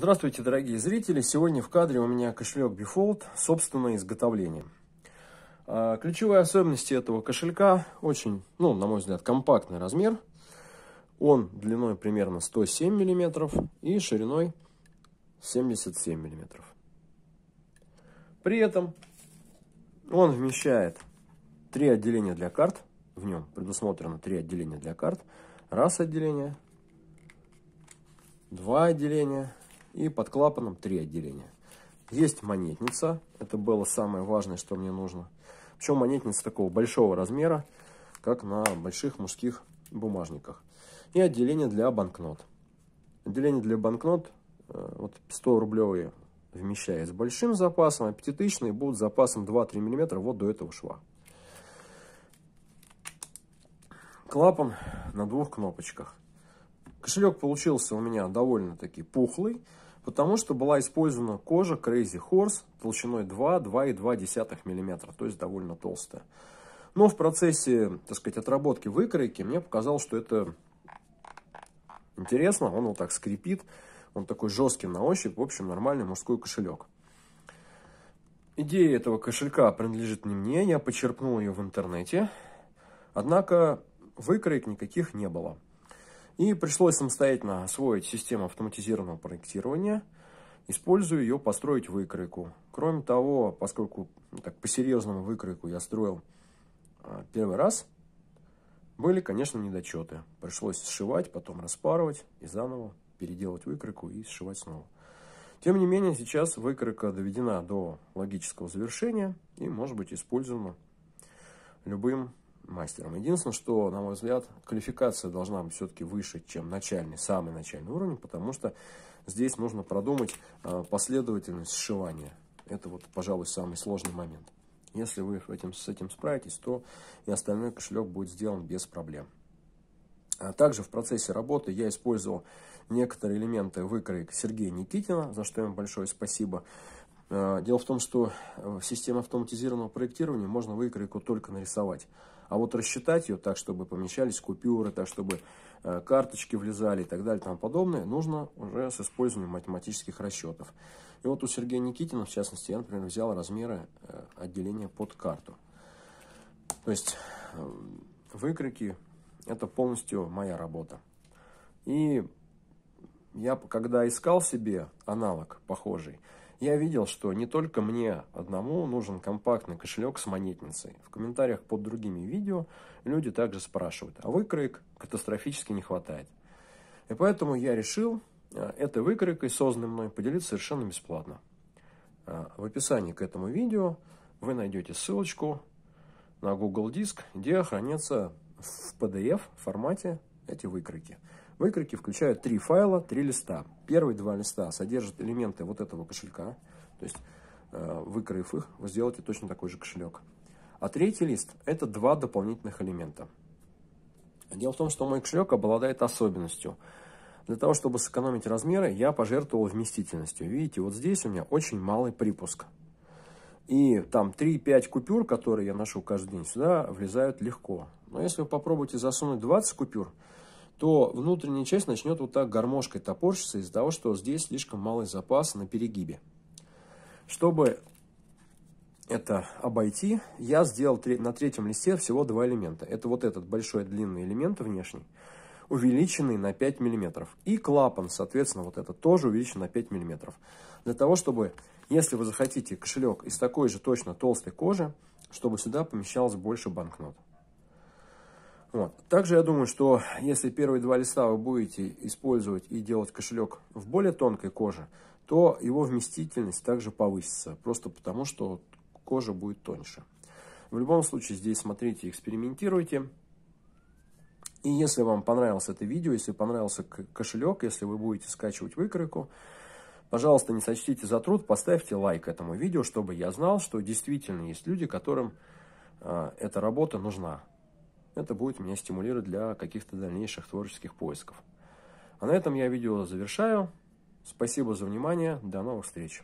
Здравствуйте, дорогие зрители! Сегодня в кадре у меня кошелек Befold, собственное изготовление. А, ключевые особенности этого кошелька очень, ну, на мой взгляд, компактный размер. Он длиной примерно 107 мм и шириной 77 мм. При этом он вмещает три отделения для карт. В нем предусмотрено три отделения для карт. Раз отделение, два отделения – и под клапаном три отделения. Есть монетница. Это было самое важное, что мне нужно. Причем монетница такого большого размера, как на больших мужских бумажниках. И отделение для банкнот. Отделение для банкнот, э, вот 100-рублевые вмещает с большим запасом, а 5000 тысячные будут с запасом 2-3 мм вот до этого шва. Клапан на двух кнопочках. Кошелек получился у меня довольно-таки пухлый, потому что была использована кожа Crazy Horse толщиной 2-2,2 мм, то есть довольно толстая. Но в процессе, так сказать, отработки выкройки мне показалось, что это интересно. Он вот так скрипит, он такой жесткий на ощупь, в общем, нормальный мужской кошелек. Идея этого кошелька принадлежит не мне, я почерпнул ее в интернете. Однако выкроек никаких не было. И пришлось самостоятельно освоить систему автоматизированного проектирования, используя ее построить выкройку. Кроме того, поскольку ну так по-серьезному выкройку я строил а, первый раз, были, конечно, недочеты. Пришлось сшивать, потом распарывать и заново переделать выкройку и сшивать снова. Тем не менее, сейчас выкройка доведена до логического завершения и может быть использована любым мастером. Единственное, что, на мой взгляд, квалификация должна быть все-таки выше, чем начальный, самый начальный уровень, потому что здесь нужно продумать э, последовательность сшивания. Это вот, пожалуй, самый сложный момент. Если вы этим, с этим справитесь, то и остальной кошелек будет сделан без проблем. А также в процессе работы я использовал некоторые элементы выкроек Сергея Никитина, за что им большое спасибо. Э, дело в том, что э, в системе автоматизированного проектирования можно выкройку только нарисовать. А вот рассчитать ее так, чтобы помещались купюры, так, чтобы э, карточки влезали и так далее и тому подобное, нужно уже с использованием математических расчетов. И вот у Сергея Никитина, в частности, я, например, взял размеры э, отделения под карту. То есть э, выкройки – это полностью моя работа. И я, когда искал себе аналог похожий – я видел, что не только мне одному нужен компактный кошелек с монетницей. В комментариях под другими видео люди также спрашивают, а выкроек катастрофически не хватает. И поэтому я решил э, этой выкройкой, созданной мной, поделиться совершенно бесплатно. Э, в описании к этому видео вы найдете ссылочку на Google Диск, где хранятся в PDF формате эти выкройки. Выкройки включают три файла, три листа. Первые два листа содержат элементы вот этого кошелька. То есть, э, выкроив их, вы сделаете точно такой же кошелек. А третий лист – это два дополнительных элемента. Дело в том, что мой кошелек обладает особенностью. Для того, чтобы сэкономить размеры, я пожертвовал вместительностью. Видите, вот здесь у меня очень малый припуск. И там 3-5 купюр, которые я ношу каждый день, сюда влезают легко. Но если вы попробуете засунуть 20 купюр, то внутренняя часть начнет вот так гармошкой топорщиться из-за того, что здесь слишком малый запас на перегибе. Чтобы это обойти, я сделал на третьем листе всего два элемента. Это вот этот большой длинный элемент внешний, увеличенный на 5 мм. И клапан, соответственно, вот этот тоже увеличен на 5 мм. Для того, чтобы, если вы захотите кошелек из такой же точно толстой кожи, чтобы сюда помещалось больше банкнот. Вот. Также я думаю, что если первые два листа вы будете использовать и делать кошелек в более тонкой коже, то его вместительность также повысится, просто потому что кожа будет тоньше. В любом случае здесь смотрите, экспериментируйте. И если вам понравилось это видео, если понравился кошелек, если вы будете скачивать выкройку, пожалуйста, не сочтите за труд, поставьте лайк этому видео, чтобы я знал, что действительно есть люди, которым э, эта работа нужна. Это будет меня стимулировать для каких-то дальнейших творческих поисков. А на этом я видео завершаю. Спасибо за внимание. До новых встреч.